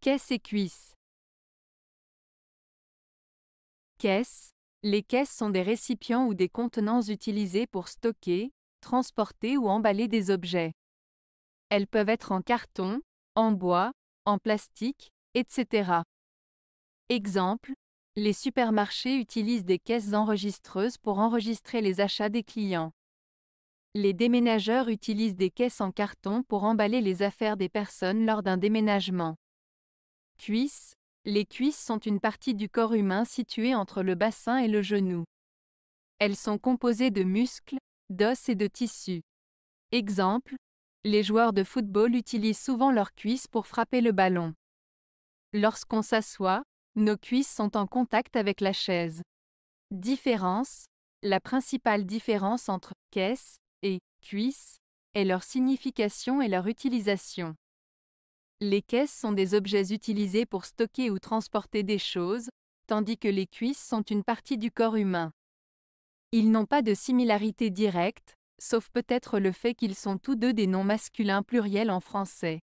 Caisse et cuisses. Caisse. Les caisses sont des récipients ou des contenants utilisés pour stocker, transporter ou emballer des objets. Elles peuvent être en carton, en bois, en plastique, etc. Exemple, les supermarchés utilisent des caisses enregistreuses pour enregistrer les achats des clients. Les déménageurs utilisent des caisses en carton pour emballer les affaires des personnes lors d'un déménagement. Cuisses. Les cuisses sont une partie du corps humain située entre le bassin et le genou. Elles sont composées de muscles, d'os et de tissus. Exemple, les joueurs de football utilisent souvent leurs cuisses pour frapper le ballon. Lorsqu'on s'assoit, nos cuisses sont en contact avec la chaise. Différence La principale différence entre caisse et cuisse est leur signification et leur utilisation. Les caisses sont des objets utilisés pour stocker ou transporter des choses, tandis que les cuisses sont une partie du corps humain. Ils n'ont pas de similarité directe, sauf peut-être le fait qu'ils sont tous deux des noms masculins pluriels en français.